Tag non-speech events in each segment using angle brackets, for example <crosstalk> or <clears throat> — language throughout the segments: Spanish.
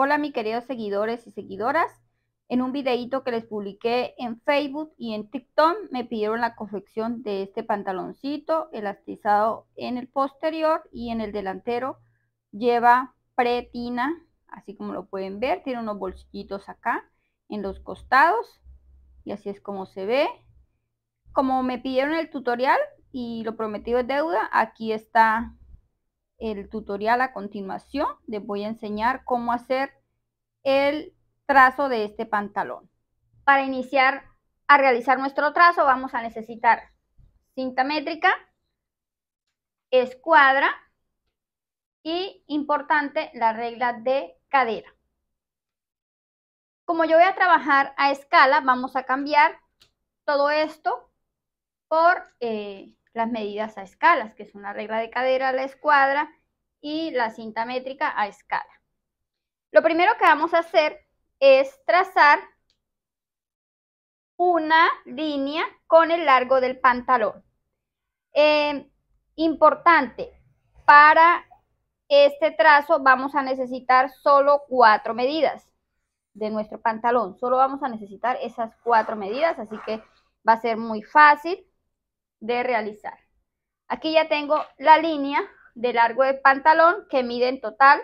Hola mis queridos seguidores y seguidoras. En un videito que les publiqué en Facebook y en TikTok me pidieron la confección de este pantaloncito elastizado en el posterior y en el delantero. Lleva pretina, así como lo pueden ver. Tiene unos bolsillitos acá en los costados y así es como se ve. Como me pidieron el tutorial y lo prometido es deuda, aquí está el tutorial a continuación. Les voy a enseñar cómo hacer el trazo de este pantalón. Para iniciar a realizar nuestro trazo vamos a necesitar cinta métrica, escuadra y, importante, la regla de cadera. Como yo voy a trabajar a escala, vamos a cambiar todo esto por eh, las medidas a escalas, que es una regla de cadera a la escuadra y la cinta métrica a escala. Lo primero que vamos a hacer es trazar una línea con el largo del pantalón. Eh, importante, para este trazo vamos a necesitar solo cuatro medidas de nuestro pantalón. Solo vamos a necesitar esas cuatro medidas, así que va a ser muy fácil de realizar. Aquí ya tengo la línea de largo de pantalón que mide en total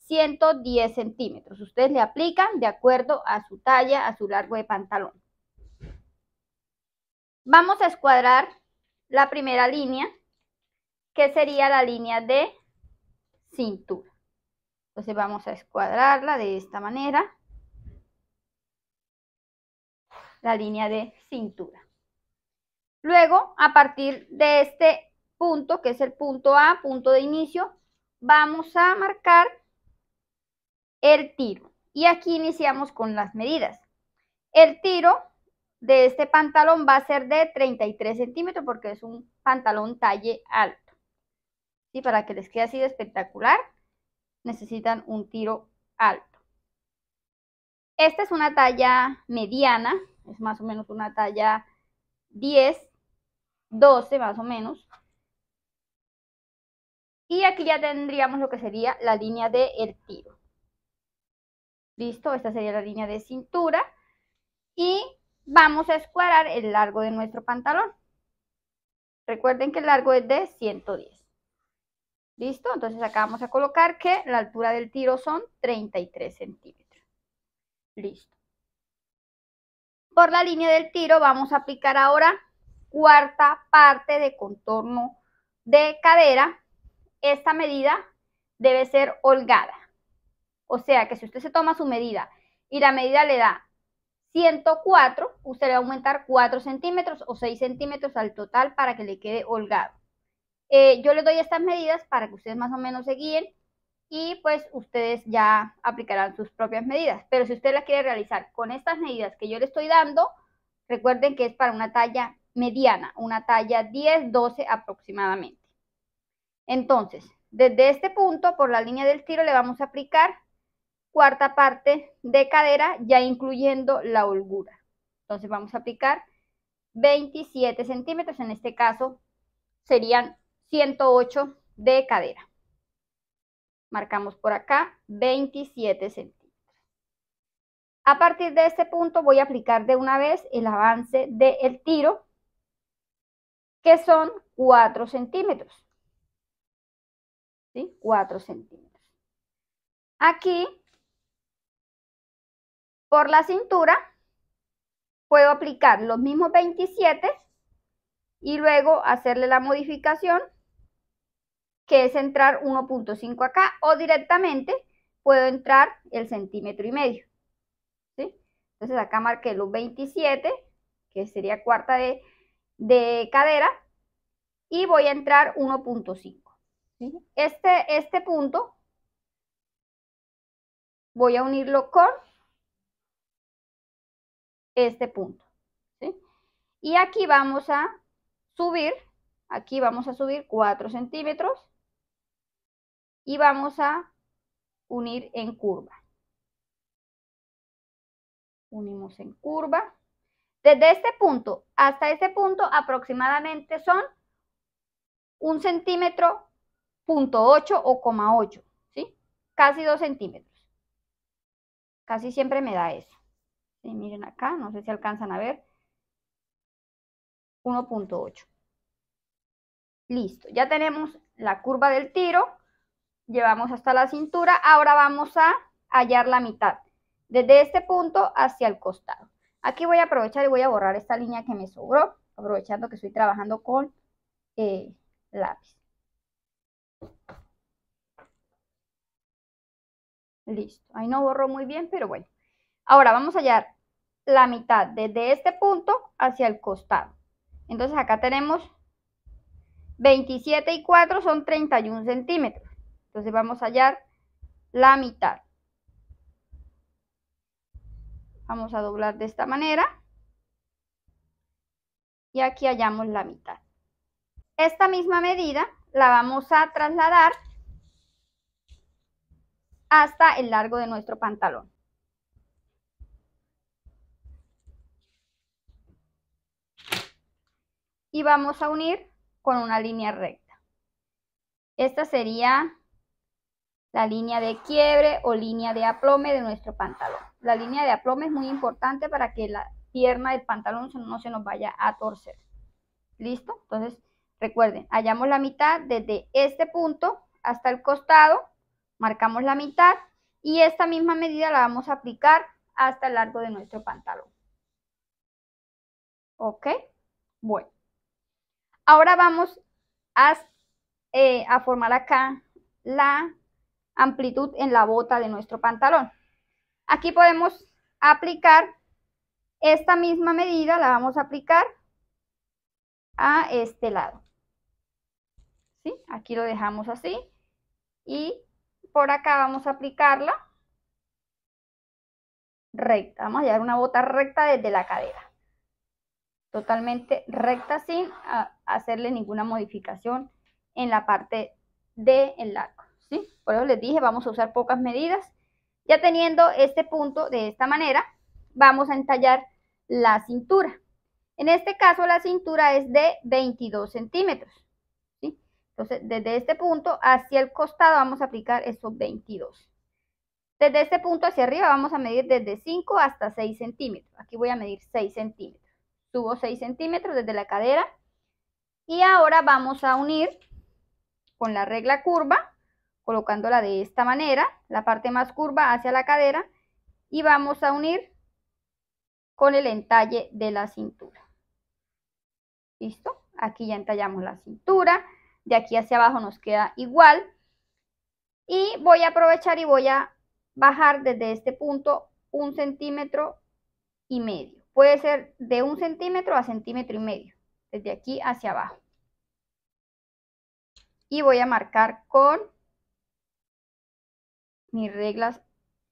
110 centímetros. Ustedes le aplican de acuerdo a su talla, a su largo de pantalón. Vamos a escuadrar la primera línea, que sería la línea de cintura. Entonces vamos a escuadrarla de esta manera. La línea de cintura. Luego, a partir de este punto, que es el punto A, punto de inicio, vamos a marcar el tiro. Y aquí iniciamos con las medidas. El tiro de este pantalón va a ser de 33 centímetros porque es un pantalón talle alto. Y para que les quede así de espectacular, necesitan un tiro alto. Esta es una talla mediana, es más o menos una talla 10 12 más o menos. Y aquí ya tendríamos lo que sería la línea del el tiro. Listo, esta sería la línea de cintura. Y vamos a escuadrar el largo de nuestro pantalón. Recuerden que el largo es de 110. Listo, entonces acá vamos a colocar que la altura del tiro son 33 centímetros. Listo. Por la línea del tiro vamos a aplicar ahora cuarta parte de contorno de cadera, esta medida debe ser holgada. O sea que si usted se toma su medida y la medida le da 104, usted le va a aumentar 4 centímetros o 6 centímetros al total para que le quede holgado. Eh, yo le doy estas medidas para que ustedes más o menos se guíen y pues ustedes ya aplicarán sus propias medidas. Pero si usted las quiere realizar con estas medidas que yo le estoy dando, recuerden que es para una talla mediana, una talla 10-12 aproximadamente. Entonces, desde este punto, por la línea del tiro, le vamos a aplicar cuarta parte de cadera, ya incluyendo la holgura. Entonces vamos a aplicar 27 centímetros, en este caso serían 108 de cadera. Marcamos por acá 27 centímetros. A partir de este punto voy a aplicar de una vez el avance del tiro que son 4 centímetros. ¿Sí? 4 centímetros. Aquí, por la cintura, puedo aplicar los mismos 27 y luego hacerle la modificación que es entrar 1.5 acá o directamente puedo entrar el centímetro y medio. ¿sí? Entonces acá marqué los 27, que sería cuarta de de cadera y voy a entrar 1.5. Este, este punto voy a unirlo con este punto. Y aquí vamos a subir, aquí vamos a subir 4 centímetros y vamos a unir en curva. Unimos en curva. Desde este punto hasta este punto aproximadamente son un centímetro punto 8 o coma 8, ¿sí? Casi 2 centímetros. Casi siempre me da eso. Miren acá, no sé si alcanzan a ver. 1.8. Listo, ya tenemos la curva del tiro, llevamos hasta la cintura, ahora vamos a hallar la mitad, desde este punto hacia el costado. Aquí voy a aprovechar y voy a borrar esta línea que me sobró, aprovechando que estoy trabajando con eh, lápiz. Listo, ahí no borró muy bien, pero bueno. Ahora vamos a hallar la mitad desde este punto hacia el costado. Entonces acá tenemos 27 y 4 son 31 centímetros. Entonces vamos a hallar la mitad. Vamos a doblar de esta manera. Y aquí hallamos la mitad. Esta misma medida la vamos a trasladar hasta el largo de nuestro pantalón. Y vamos a unir con una línea recta. Esta sería la línea de quiebre o línea de aplome de nuestro pantalón. La línea de aplome es muy importante para que la pierna del pantalón no se nos vaya a torcer. ¿Listo? Entonces, recuerden, hallamos la mitad desde este punto hasta el costado, marcamos la mitad y esta misma medida la vamos a aplicar hasta el largo de nuestro pantalón. ¿Ok? Bueno. Ahora vamos a, eh, formar acá la amplitud en la bota de nuestro pantalón. Aquí podemos aplicar esta misma medida, la vamos a aplicar a este lado. ¿Sí? Aquí lo dejamos así y por acá vamos a aplicarla recta. Vamos a llevar una bota recta desde la cadera. Totalmente recta sin hacerle ninguna modificación en la parte de el lado. Por eso les dije, vamos a usar pocas medidas. Ya teniendo este punto de esta manera, vamos a entallar la cintura. En este caso la cintura es de 22 centímetros. Entonces, desde este punto hacia el costado vamos a aplicar estos 22. Desde este punto hacia arriba vamos a medir desde 5 hasta 6 centímetros. Aquí voy a medir 6 centímetros. Subo 6 centímetros desde la cadera. Y ahora vamos a unir con la regla curva colocándola de esta manera, la parte más curva hacia la cadera y vamos a unir con el entalle de la cintura. ¿Listo? Aquí ya entallamos la cintura, de aquí hacia abajo nos queda igual. Y voy a aprovechar y voy a bajar desde este punto un centímetro y medio. Puede ser de un centímetro a centímetro y medio, desde aquí hacia abajo. Y voy a marcar con mis reglas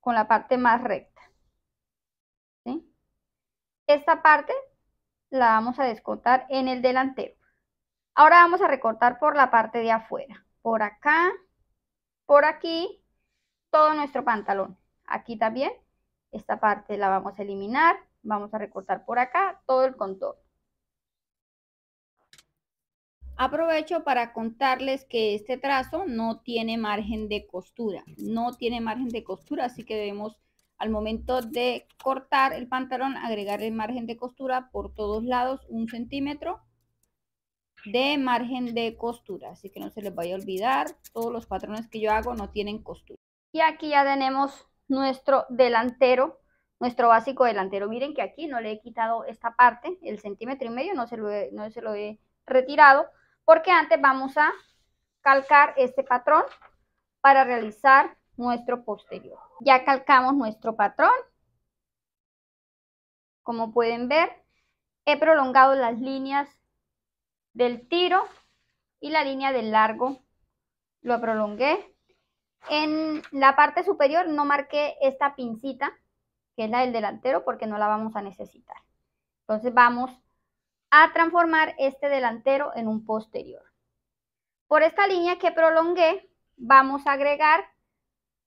con la parte más recta. Esta parte la vamos a descontar en el delantero. Ahora vamos a recortar por la parte de afuera, por acá, por aquí, todo nuestro pantalón. Aquí también, esta parte la vamos a eliminar, vamos a recortar por acá todo el contorno. Aprovecho para contarles que este trazo no tiene margen de costura, no tiene margen de costura, así que debemos al momento de cortar el pantalón agregar el margen de costura por todos lados, un centímetro de margen de costura, así que no se les vaya a olvidar, todos los patrones que yo hago no tienen costura. Y aquí ya tenemos nuestro delantero, nuestro básico delantero. Miren que aquí no le he quitado esta parte, el centímetro y medio, no se lo no se lo he retirado porque antes vamos a calcar este patrón para realizar nuestro posterior. Ya calcamos nuestro patrón. Como pueden ver, he prolongado las líneas del tiro y la línea del largo lo prolongué. En la parte superior no marqué esta pincita, que es la del delantero, porque no la vamos a necesitar. Entonces vamos a transformar este delantero en un posterior. Por esta línea que prolongué, vamos a agregar,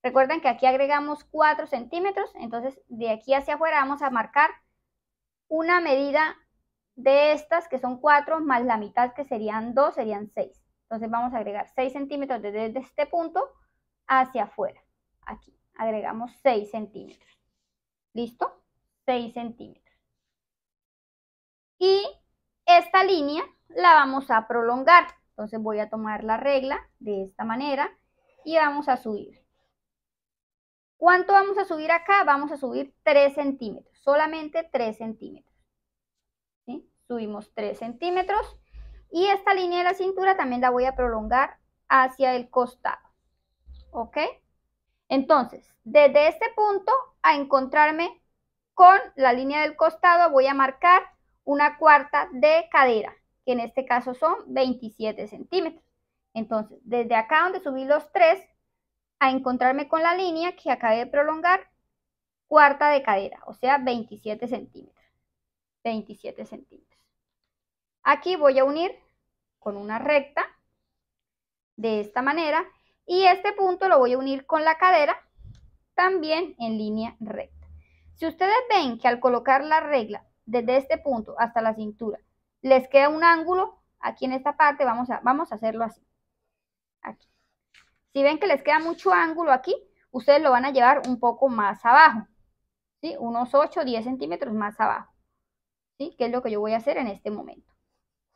recuerden que aquí agregamos 4 centímetros, entonces de aquí hacia afuera vamos a marcar una medida de estas que son 4 más la mitad que serían 2, serían 6. Entonces vamos a agregar 6 centímetros desde este punto hacia afuera. Aquí agregamos 6 centímetros. ¿Listo? 6 centímetros. Y esta línea la vamos a prolongar. Entonces voy a tomar la regla de esta manera y vamos a subir. ¿Cuánto vamos a subir acá? Vamos a subir 3 centímetros, solamente 3 centímetros. Subimos 3 centímetros y esta línea de la cintura también la voy a prolongar hacia el costado. ¿Ok? Entonces, desde este punto a encontrarme con la línea del costado voy a marcar una cuarta de cadera, que en este caso son 27 centímetros. Entonces, desde acá donde subí los tres, a encontrarme con la línea que acabé de prolongar, cuarta de cadera, o sea, 27 centímetros. 27 centímetros. Aquí voy a unir con una recta, de esta manera, y este punto lo voy a unir con la cadera, también en línea recta. Si ustedes ven que al colocar la regla desde este punto hasta la cintura. Les queda un ángulo aquí en esta parte, vamos a, vamos a hacerlo así. Aquí. Si ven que les queda mucho ángulo aquí, ustedes lo van a llevar un poco más abajo, ¿sí? Unos 8, 10 centímetros más abajo, ¿sí? Que es lo que yo voy a hacer en este momento.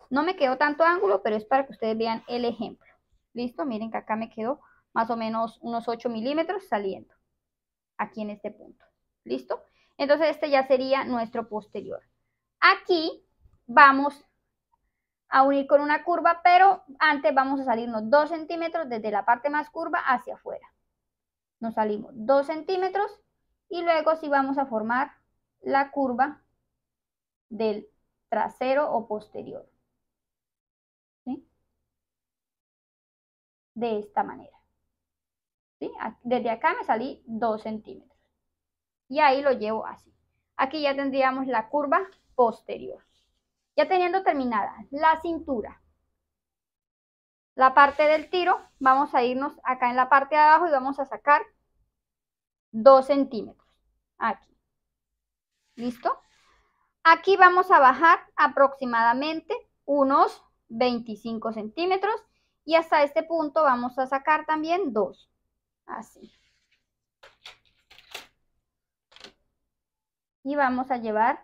No me quedó tanto ángulo, pero es para que ustedes vean el ejemplo. ¿Listo? Miren que acá me quedó más o menos unos 8 milímetros saliendo aquí en este punto. ¿Listo? Entonces este ya sería nuestro posterior. Aquí vamos a unir con una curva, pero antes vamos a salirnos 2 centímetros desde la parte más curva hacia afuera. Nos salimos 2 centímetros y luego sí vamos a formar la curva del trasero o posterior. ¿Sí? De esta manera. ¿Sí? Desde acá me salí 2 centímetros y ahí lo llevo así. Aquí ya tendríamos la curva posterior. Ya teniendo terminada la cintura, la parte del tiro, vamos a irnos acá en la parte de abajo y vamos a sacar 2 centímetros. Aquí. ¿Listo? Aquí vamos a bajar aproximadamente unos 25 centímetros y hasta este punto vamos a sacar también 2. Así. y vamos a llevar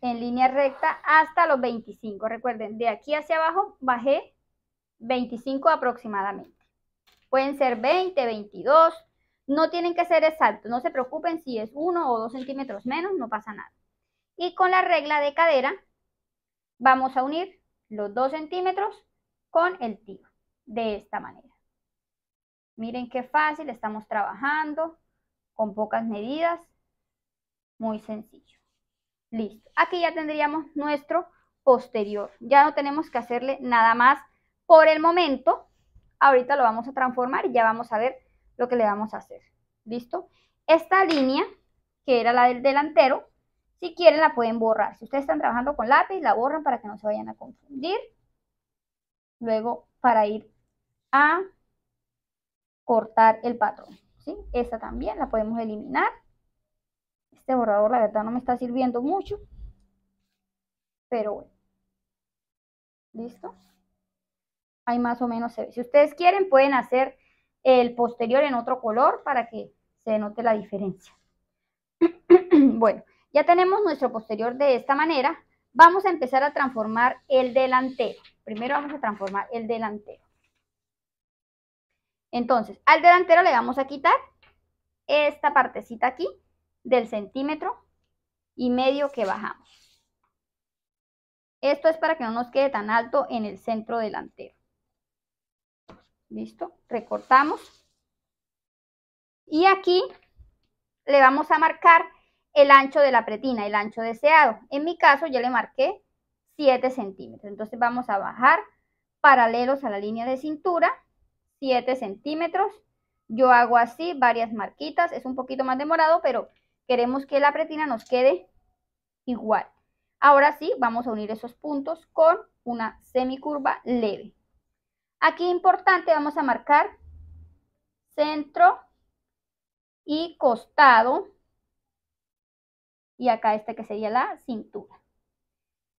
en línea recta hasta los 25. Recuerden, de aquí hacia abajo bajé 25 aproximadamente. Pueden ser 20, 22, no tienen que ser exactos, no se preocupen si es 1 o 2 centímetros menos, no pasa nada. Y con la regla de cadera vamos a unir los 2 centímetros con el tiro, de esta manera. Miren qué fácil, estamos trabajando con pocas medidas. Muy sencillo. Listo. Aquí ya tendríamos nuestro posterior. Ya no tenemos que hacerle nada más por el momento. Ahorita lo vamos a transformar y ya vamos a ver lo que le vamos a hacer. ¿Listo? Esta línea, que era la del delantero, si quieren la pueden borrar. Si ustedes están trabajando con lápiz, la borran para que no se vayan a confundir. Luego, para ir a cortar el patrón. ¿sí? Esta también la podemos eliminar. Este borrador la verdad no me está sirviendo mucho. Pero bueno. ¿Listo? Ahí más o menos se ve. Si ustedes quieren pueden hacer el posterior en otro color para que se note la diferencia. <clears throat> bueno, ya tenemos nuestro posterior de esta manera. Vamos a empezar a transformar el delantero. Primero vamos a transformar el delantero. Entonces, al delantero le vamos a quitar esta partecita aquí del centímetro y medio que bajamos. Esto es para que no nos quede tan alto en el centro delantero. ¿Listo? Recortamos. Y aquí le vamos a marcar el ancho de la pretina, el ancho deseado. En mi caso ya le marqué 7 centímetros. Entonces vamos a bajar paralelos a la línea de cintura, 7 centímetros. Yo hago así, varias marquitas. Es un poquito más demorado, pero Queremos que la pretina nos quede igual. Ahora sí, vamos a unir esos puntos con una semicurva leve. Aquí importante, vamos a marcar centro y costado. Y acá este que sería la cintura.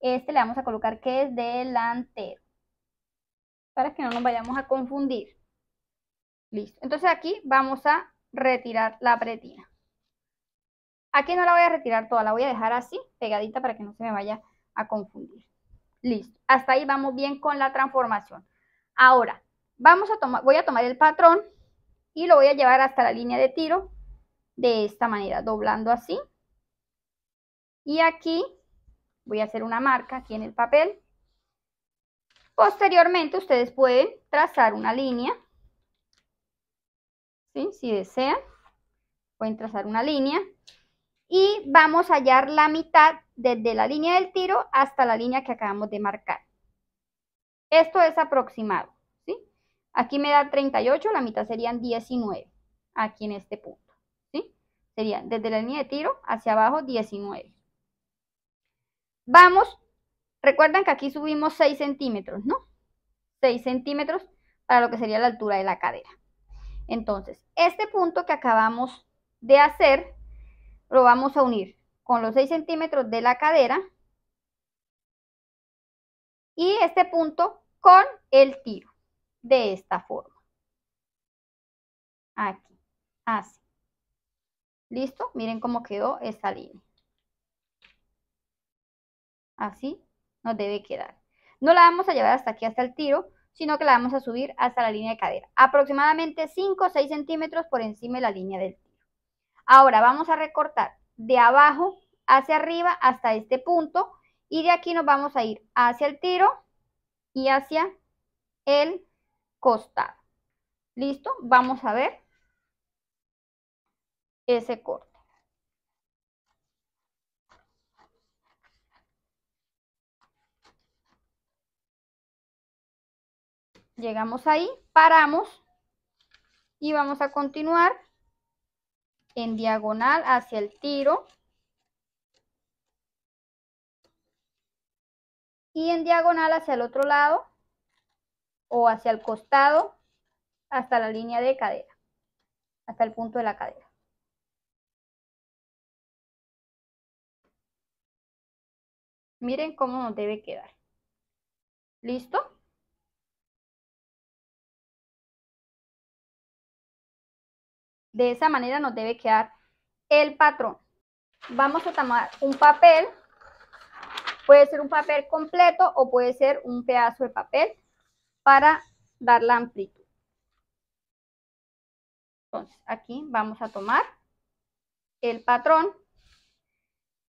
Este le vamos a colocar que es delantero. Para que no nos vayamos a confundir. Listo. Entonces aquí vamos a retirar la pretina. Aquí no la voy a retirar toda, la voy a dejar así, pegadita para que no se me vaya a confundir. Listo, hasta ahí vamos bien con la transformación. Ahora, vamos a tomar, voy a tomar el patrón y lo voy a llevar hasta la línea de tiro de esta manera, doblando así. Y aquí voy a hacer una marca aquí en el papel. Posteriormente ustedes pueden trazar una línea, si desean, pueden trazar una línea y vamos a hallar la mitad desde la línea del tiro hasta la línea que acabamos de marcar. Esto es aproximado, ¿sí? Aquí me da 38, la mitad serían 19, aquí en este punto, ¿sí? Sería desde la línea de tiro hacia abajo 19. Vamos, recuerdan que aquí subimos 6 centímetros, ¿no? 6 centímetros para lo que sería la altura de la cadera. Entonces, este punto que acabamos de hacer lo vamos a unir con los 6 centímetros de la cadera y este punto con el tiro de esta forma. Aquí, así. ¿Listo? Miren cómo quedó esta línea. Así nos debe quedar. No la vamos a llevar hasta aquí, hasta el tiro, sino que la vamos a subir hasta la línea de cadera. Aproximadamente 5 o 6 centímetros por encima de la línea del tiro. Ahora vamos a recortar de abajo hacia arriba hasta este punto y de aquí nos vamos a ir hacia el tiro y hacia el costado. ¿Listo? Vamos a ver ese corte. Llegamos ahí, paramos y vamos a continuar en diagonal hacia el tiro y en diagonal hacia el otro lado o hacia el costado hasta la línea de cadera, hasta el punto de la cadera. Miren cómo nos debe quedar. ¿Listo? De esa manera nos debe quedar el patrón. Vamos a tomar un papel, puede ser un papel completo o puede ser un pedazo de papel para dar la amplitud. Entonces, aquí vamos a tomar el patrón.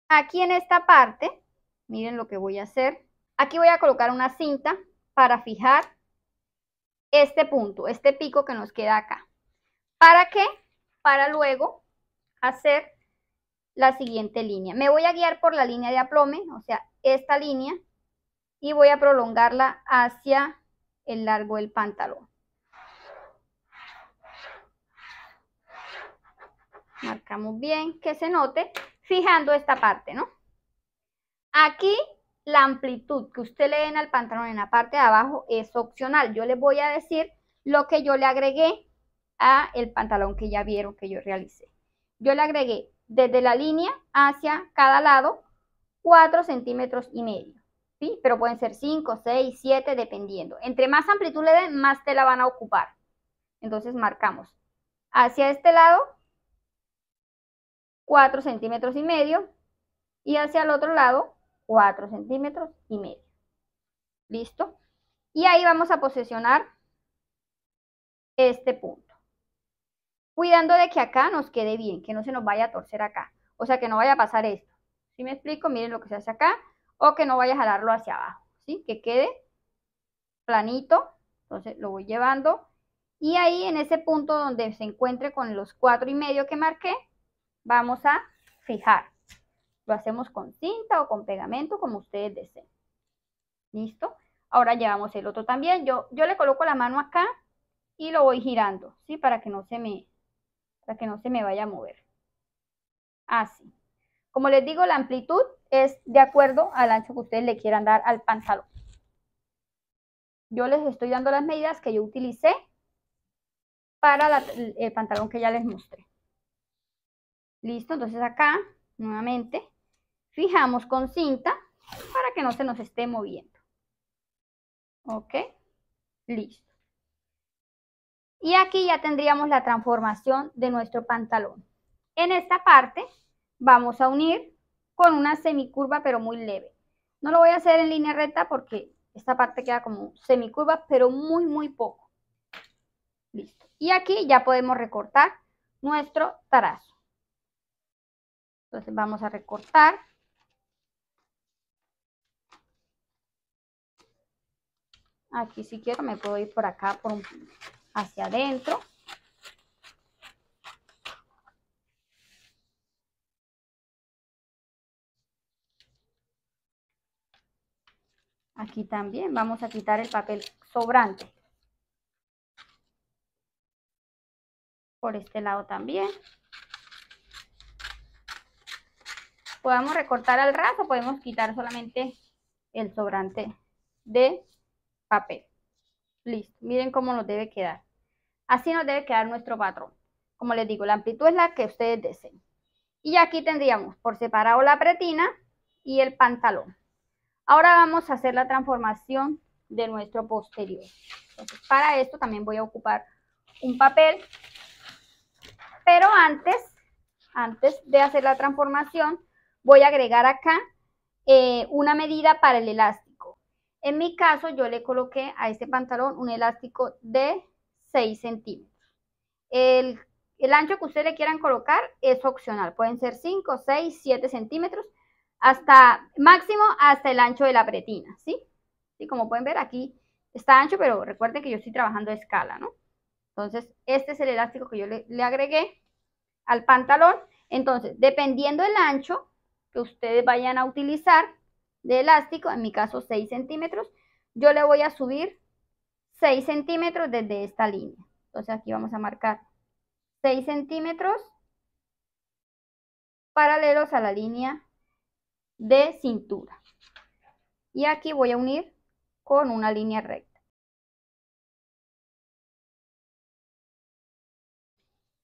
Aquí en esta parte, miren lo que voy a hacer. Aquí voy a colocar una cinta para fijar este punto, este pico que nos queda acá. ¿Para qué? para luego hacer la siguiente línea. Me voy a guiar por la línea de aplome, o sea, esta línea, y voy a prolongarla hacia el largo del pantalón. Marcamos bien que se note, fijando esta parte, ¿no? Aquí la amplitud que usted le den al pantalón en la parte de abajo es opcional. Yo les voy a decir lo que yo le agregué a el pantalón que ya vieron que yo realicé. Yo le agregué desde la línea hacia cada lado 4 centímetros y medio, ¿sí? Pero pueden ser 5, 6, 7, dependiendo. Entre más amplitud le den, más tela van a ocupar. Entonces marcamos hacia este lado 4 centímetros y medio y hacia el otro lado 4 centímetros y medio. ¿Listo? Y ahí vamos a posicionar este punto cuidando de que acá nos quede bien, que no se nos vaya a torcer acá. O sea, que no vaya a pasar esto. Si me explico? Miren lo que se hace acá. O que no vaya a jalarlo hacia abajo, ¿sí? Que quede planito. Entonces lo voy llevando. Y ahí en ese punto donde se encuentre con los cuatro y medio que marqué, vamos a fijar. Lo hacemos con cinta o con pegamento, como ustedes deseen. ¿Listo? Ahora llevamos el otro también. Yo, yo le coloco la mano acá y lo voy girando, ¿sí? Para que no se me, que no se me vaya a mover. Así. Ah, Como les digo, la amplitud es de acuerdo al ancho que ustedes le quieran dar al pantalón. Yo les estoy dando las medidas que yo utilicé para el pantalón que ya les mostré. Listo, entonces acá, nuevamente, fijamos con cinta para que no se nos esté moviendo. ¿Ok? Listo. Y aquí ya tendríamos la transformación de nuestro pantalón. En esta parte vamos a unir con una semicurva pero muy leve. No lo voy a hacer en línea recta porque esta parte queda como semicurva pero muy muy poco. Listo. Y aquí ya podemos recortar nuestro tarazo. Entonces vamos a recortar. Aquí si quiero me puedo ir por acá por un punto hacia adentro. Aquí también vamos a quitar el papel sobrante. Por este lado también. Podemos recortar al raso, podemos quitar solamente el sobrante de papel. Listo, miren cómo nos debe quedar. Así nos debe quedar nuestro patrón. Como les digo, la amplitud es la que ustedes deseen. Y aquí tendríamos por separado la pretina y el pantalón. Ahora vamos a hacer la transformación de nuestro posterior. para esto también voy a ocupar un papel. Pero antes, antes de hacer la transformación, voy a agregar acá eh, una medida para el elástico. En mi caso, yo le coloqué a este pantalón un elástico de 6 centímetros. El, ancho que ustedes le quieran colocar es opcional. Pueden ser 5, 6, 7 centímetros, hasta máximo hasta el ancho de la pretina, ¿sí? Y como pueden ver aquí está ancho, pero recuerden que yo estoy trabajando a escala, ¿no? Entonces, este es el elástico que yo le agregué al pantalón. Entonces, dependiendo del ancho que ustedes vayan a utilizar, de elástico, en mi caso 6 centímetros, yo le voy a subir 6 centímetros desde esta línea. Entonces aquí vamos a marcar 6 centímetros paralelos a la línea de cintura. Y aquí voy a unir con una línea recta.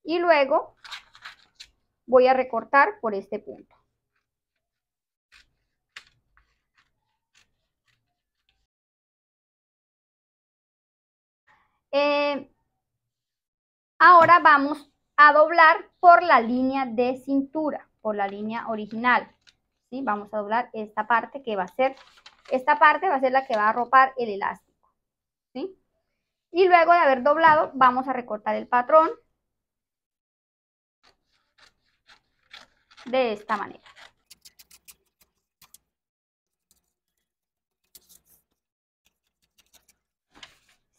Y luego voy a recortar por este punto. Ahora vamos a doblar por la línea de cintura, por la línea original. ¿sí? Vamos a doblar esta parte que va a ser, esta parte va a ser la que va a ropar el elástico. ¿sí? Y luego de haber doblado, vamos a recortar el patrón de esta manera.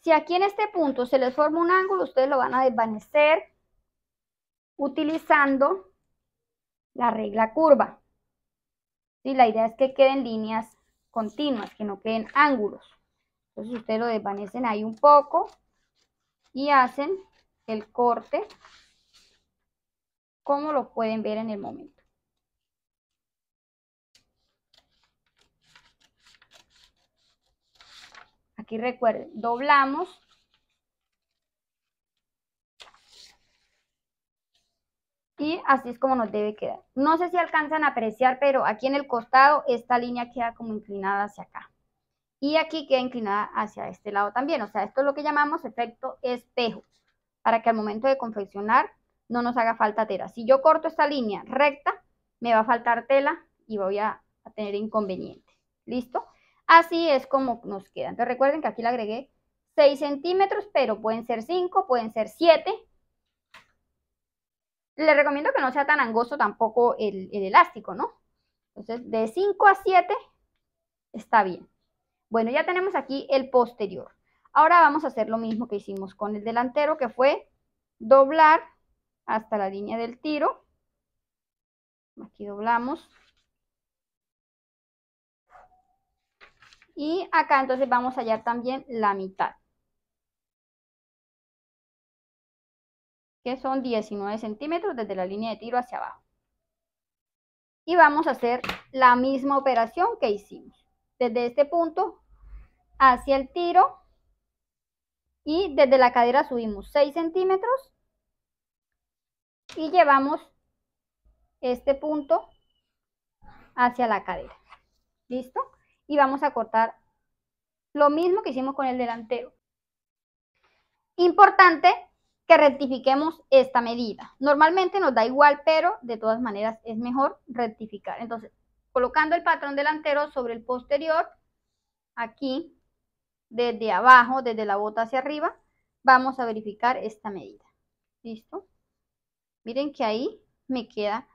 Si aquí en este punto se les forma un ángulo, ustedes lo van a desvanecer utilizando la regla curva. La idea es que queden líneas continuas, que no queden ángulos. Entonces ustedes lo desvanecen ahí un poco y hacen el corte como lo pueden ver en el momento. Aquí recuerden, doblamos. Y así es como nos debe quedar. No sé si alcanzan a apreciar, pero aquí en el costado esta línea queda como inclinada hacia acá. Y aquí queda inclinada hacia este lado también. O sea, esto es lo que llamamos efecto espejo. Para que al momento de confeccionar no nos haga falta tela. Si yo corto esta línea recta, me va a faltar tela y voy a, a tener inconveniente. ¿Listo? Así es como nos queda. Entonces recuerden que aquí le agregué 6 centímetros, pero pueden ser 5, pueden ser 7. Le recomiendo que no sea tan angosto tampoco el, el elástico, ¿no? Entonces de 5 a 7 está bien. Bueno, ya tenemos aquí el posterior. Ahora vamos a hacer lo mismo que hicimos con el delantero, que fue doblar hasta la línea del tiro. Aquí doblamos Y acá entonces vamos a hallar también la mitad. Que son 19 centímetros desde la línea de tiro hacia abajo. Y vamos a hacer la misma operación que hicimos. Desde este punto hacia el tiro. Y desde la cadera subimos 6 centímetros. Y llevamos este punto hacia la cadera. ¿Listo? y vamos a cortar lo mismo que hicimos con el delantero. Importante que rectifiquemos esta medida. Normalmente nos da igual, pero de todas maneras es mejor rectificar. Entonces, colocando el patrón delantero sobre el posterior, aquí, desde abajo, desde la bota hacia arriba, vamos a verificar esta medida. ¿Listo? Miren que ahí me queda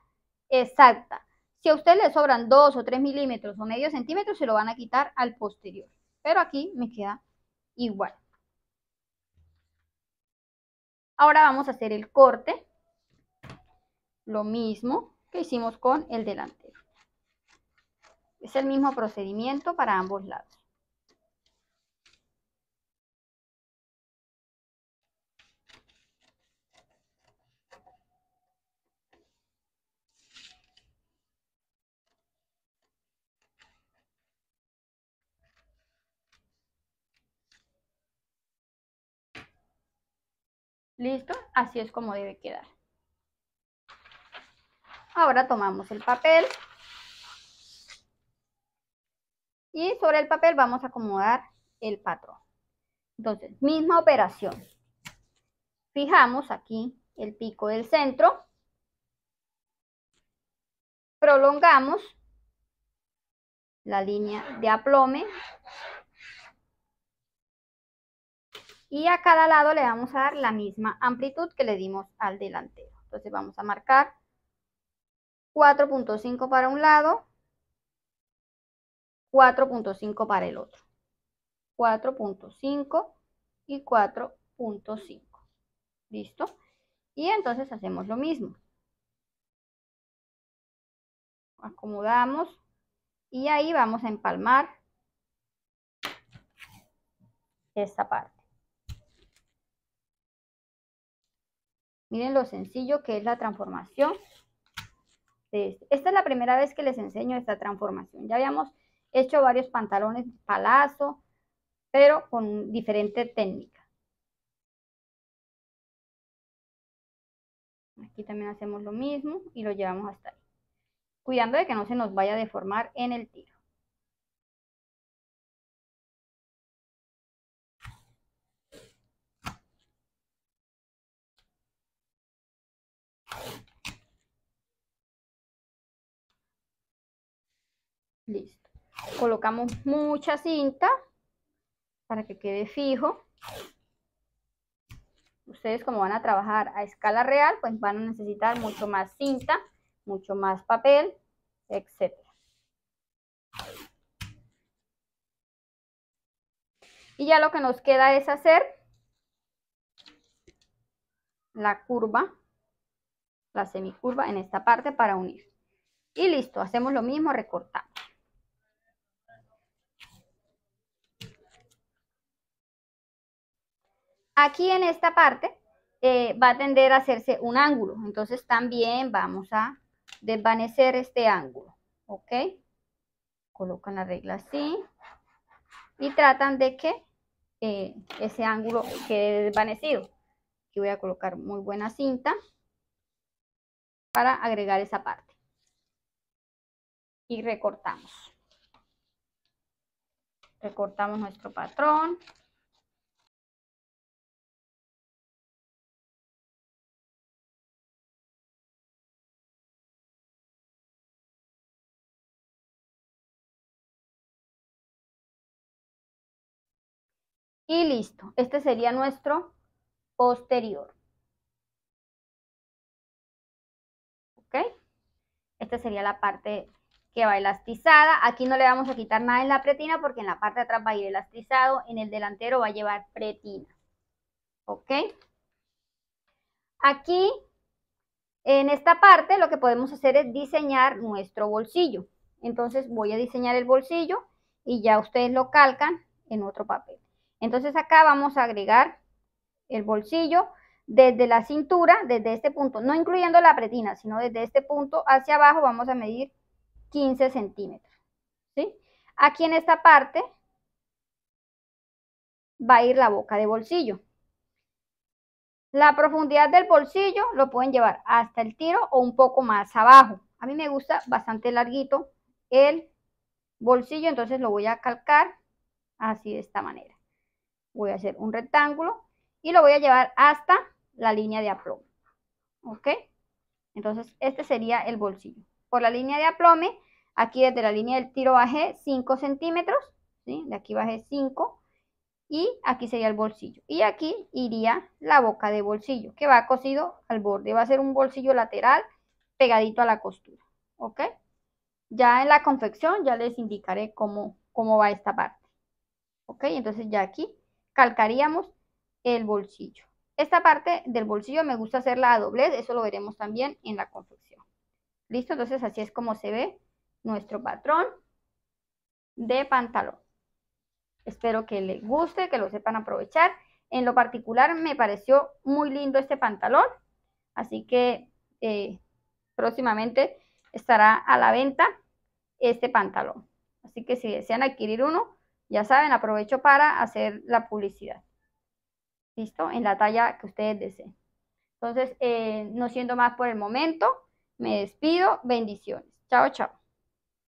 exacta. Si a usted le sobran 2 o 3 milímetros o medio centímetro, se lo van a quitar al posterior. Pero aquí me queda igual. Ahora vamos a hacer el corte. Lo mismo que hicimos con el delantero. Es el mismo procedimiento para ambos lados. ¿Listo? Así es como debe quedar. Ahora tomamos el papel. Y sobre el papel vamos a acomodar el patrón. Entonces, misma operación. Fijamos aquí el pico del centro. Prolongamos la línea de aplome y a cada lado le vamos a dar la misma amplitud que le dimos al delantero. Entonces vamos a marcar 4.5 para un lado, 4.5 para el otro. 4.5 y 4.5. ¿Listo? Y entonces hacemos lo mismo. Acomodamos y ahí vamos a empalmar esta parte. Miren lo sencillo que es la transformación. Este. Esta es la primera vez que les enseño esta transformación. Ya habíamos hecho varios pantalones palazo, pero con diferente técnica. Aquí también hacemos lo mismo y lo llevamos hasta ahí. Cuidando de que no se nos vaya a deformar en el tiro. Listo. Colocamos mucha cinta para que quede fijo. Ustedes como van a trabajar a escala real, pues van a necesitar mucho más cinta, mucho más papel, etc. Y ya lo que nos queda es hacer la curva, la semicurva en esta parte para unir. Y listo, hacemos lo mismo, recortamos. Aquí en esta parte eh, va a tender a hacerse un ángulo, entonces también vamos a desvanecer este ángulo, ¿ok? Colocan la regla así y tratan de que eh, ese ángulo quede desvanecido. Aquí voy a colocar muy buena cinta para agregar esa parte. Y recortamos. Recortamos nuestro patrón. Y listo, este sería nuestro posterior. ¿Ok? Esta sería la parte que va elastizada. Aquí no le vamos a quitar nada en la pretina porque en la parte de atrás va a ir elastizado, en el delantero va a llevar pretina. ¿Ok? Aquí, en esta parte, lo que podemos hacer es diseñar nuestro bolsillo. Entonces voy a diseñar el bolsillo y ya ustedes lo calcan en otro papel. Entonces acá vamos a agregar el bolsillo desde la cintura, desde este punto, no incluyendo la pretina, sino desde este punto hacia abajo vamos a medir 15 centímetros. ¿sí? Aquí en esta parte va a ir la boca de bolsillo. La profundidad del bolsillo lo pueden llevar hasta el tiro o un poco más abajo. A mí me gusta bastante larguito el bolsillo, entonces lo voy a calcar así de esta manera voy a hacer un rectángulo y lo voy a llevar hasta la línea de aplomo, ¿Ok? Entonces, este sería el bolsillo. Por la línea de aplome, aquí desde la línea del tiro bajé 5 centímetros, ¿sí? De aquí bajé 5 y aquí sería el bolsillo. Y aquí iría la boca de bolsillo, que va cosido al borde. Va a ser un bolsillo lateral pegadito a la costura, ¿ok? Ya en la confección ya les indicaré cómo, cómo va esta parte. ¿Ok? Entonces ya aquí calcaríamos el bolsillo. Esta parte del bolsillo me gusta hacerla a doblez, eso lo veremos también en la confección. Listo, entonces así es como se ve nuestro patrón de pantalón. Espero que les guste, que lo sepan aprovechar. En lo particular me pareció muy lindo este pantalón, así que eh, próximamente estará a la venta este pantalón. Así que si desean adquirir uno, ya saben, aprovecho para hacer la publicidad. ¿Listo? En la talla que ustedes deseen. Entonces, eh, no siendo más por el momento, me despido. Bendiciones. Chao, chao.